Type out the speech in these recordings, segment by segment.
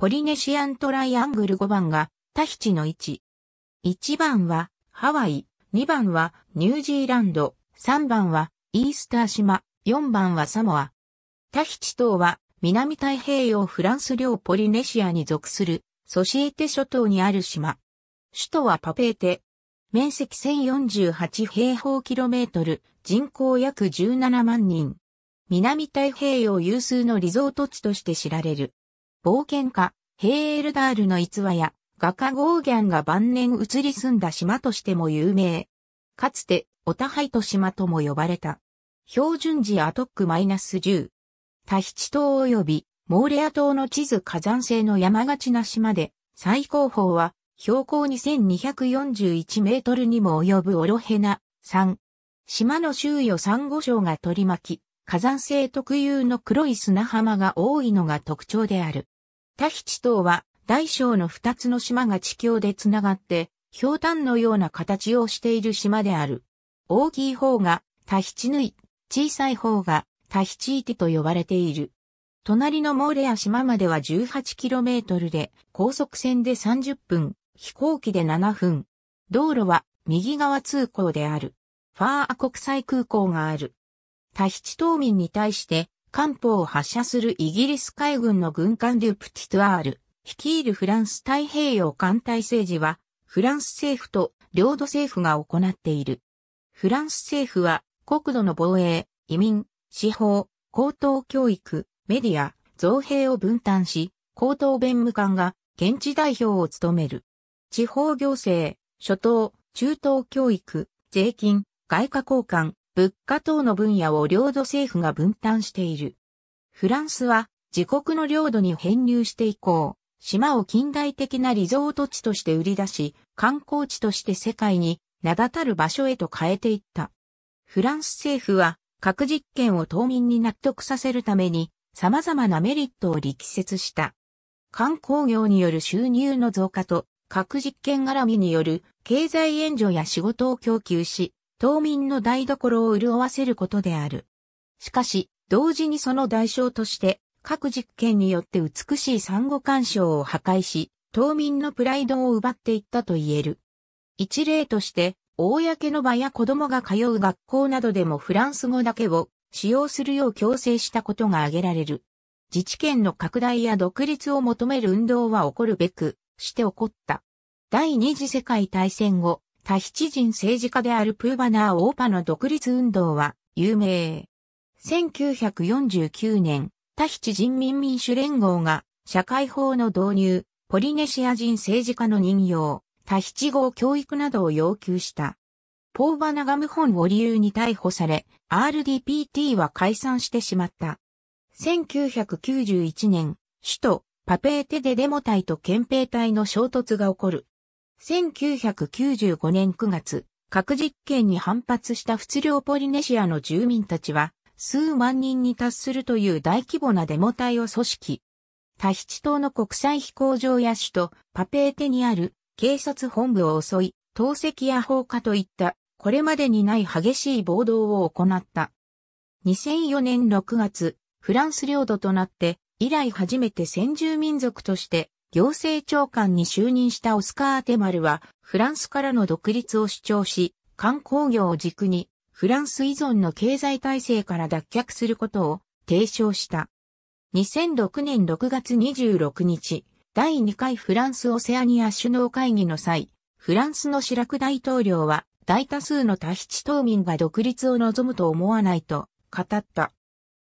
ポリネシアントライアングル5番がタヒチの位置。1番はハワイ、2番はニュージーランド、3番はイースター島、4番はサモア。タヒチ島は南太平洋フランス領ポリネシアに属するソシエテ諸島にある島。首都はパペーテ。面積1048平方キロメートル、人口約17万人。南太平洋有数のリゾート地として知られる。冒険家、ヘーエルダールの逸話や、画家ゴーギャンが晩年移り住んだ島としても有名。かつて、オタハイト島とも呼ばれた。標準時アトックマイナス10。タヒチ島及び、モーレア島の地図火山性の山がちな島で、最高峰は、標高2241メートルにも及ぶオロヘナ3。島の周囲を珊瑚礁が取り巻き、火山性特有の黒い砂浜が多いのが特徴である。タヒチ島は大小の二つの島が地境でつながって、氷炭のような形をしている島である。大きい方がタヒチヌイ、小さい方がタヒチイティと呼ばれている。隣のモーレア島までは 18km で、高速船で30分、飛行機で7分。道路は右側通行である。ファーア国際空港がある。タヒチ島民に対して艦砲を発射するイギリス海軍の軍艦デュプティトアール、率いるフランス太平洋艦隊政治は、フランス政府と領土政府が行っている。フランス政府は、国土の防衛、移民、司法、高等教育、メディア、造幣を分担し、高等弁務官が現地代表を務める。地方行政、諸島、中東教育、税金、外貨交換、物価等の分野を領土政府が分担している。フランスは自国の領土に編入して以降、島を近代的なリゾート地として売り出し、観光地として世界に名だたる場所へと変えていった。フランス政府は核実験を島民に納得させるために様々なメリットを力説した。観光業による収入の増加と核実験絡みによる経済援助や仕事を供給し、島民の台所を潤わせることである。しかし、同時にその代償として、各実験によって美しい産後干渉を破壊し、島民のプライドを奪っていったと言える。一例として、公の場や子供が通う学校などでもフランス語だけを使用するよう強制したことが挙げられる。自治権の拡大や独立を求める運動は起こるべくして起こった。第二次世界大戦後、タヒチ人政治家であるプーバナー・オーパの独立運動は有名。1949年、タヒチ人民民主連合が社会法の導入、ポリネシア人政治家の任用、タヒチ語教育などを要求した。ポーバナガム本を理由に逮捕され、RDPT は解散してしまった。1991年、首都パペーテでデモ隊と憲兵隊の衝突が起こる。1995年9月、核実験に反発した仏領ポリネシアの住民たちは、数万人に達するという大規模なデモ隊を組織。タヒチ島の国際飛行場や首都パペーテにある警察本部を襲い、投石や放火といったこれまでにない激しい暴動を行った。2004年6月、フランス領土となって以来初めて先住民族として行政長官に就任したオスカー・アテマルは、フランスからの独立を主張し、観光業を軸に、フランス依存の経済体制から脱却することを提唱した。2006年6月26日、第2回フランスオセアニア首脳会議の際、フランスのシラク大統領は、大多数のタヒチ島民が独立を望むと思わないと語った。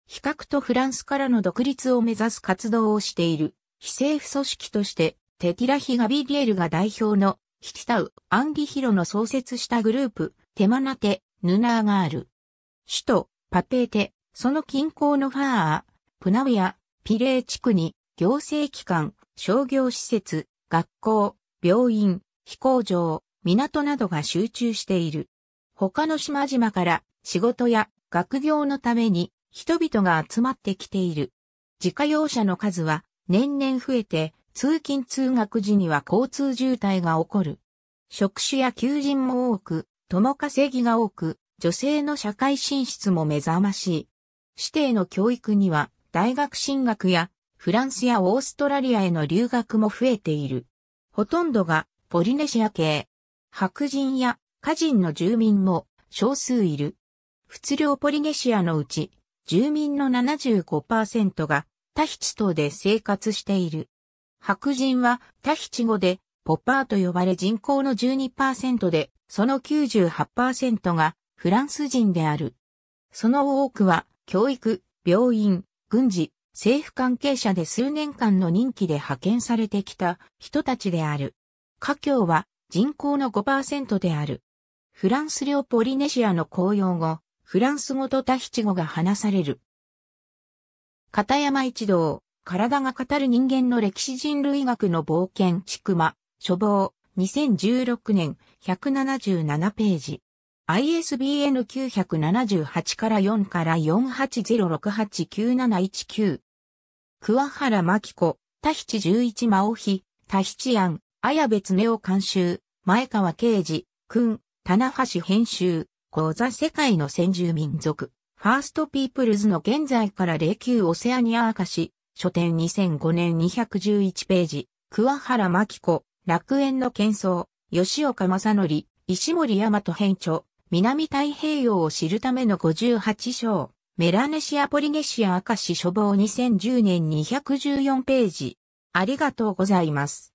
比較とフランスからの独立を目指す活動をしている非政府組織として、テティラヒ・ガビリエルが代表の、ヒティタウ・アンギヒロの創設したグループ、テマナテ、ヌナーガール。首都、パペーテ、その近郊のファー、プナウヤ、ピレー地区に、行政機関、商業施設、学校、病院、飛行場、港などが集中している。他の島々から仕事や学業のために人々が集まってきている。自家用車の数は年々増えて、通勤通学時には交通渋滞が起こる。職種や求人も多く、共稼ぎが多く、女性の社会進出も目覚ましい。指定の教育には、大学進学や、フランスやオーストラリアへの留学も増えている。ほとんどが、ポリネシア系。白人や、家人の住民も、少数いる。普通量ポリネシアのうち、住民の75%が、タヒチ島で生活している。白人はタヒチ語でポッパーと呼ばれ人口の12%で、その98%がフランス人である。その多くは教育、病院、軍事、政府関係者で数年間の任期で派遣されてきた人たちである。華僑は人口の5%である。フランス領ポリネシアの公用語、フランス語とタヒチ語が話される。片山一同、体が語る人間の歴史人類学の冒険、ちくま、処房、2016年、177ページ。ISBN 978から4から48068971 9桑原真紀子、田七十一真ひ、田七庵、綾別名を監修、前川慶治、君、棚橋編集、講座世界の先住民族。ファーストピープルズの現在から霊柩オセアニアカシ。書店2005年211ページ、桑原真紀子、楽園の喧騒、吉岡正則、石森大和編著、南太平洋を知るための58章、メラネシアポリネシアカシ。書房2010年214ページ。ありがとうございます。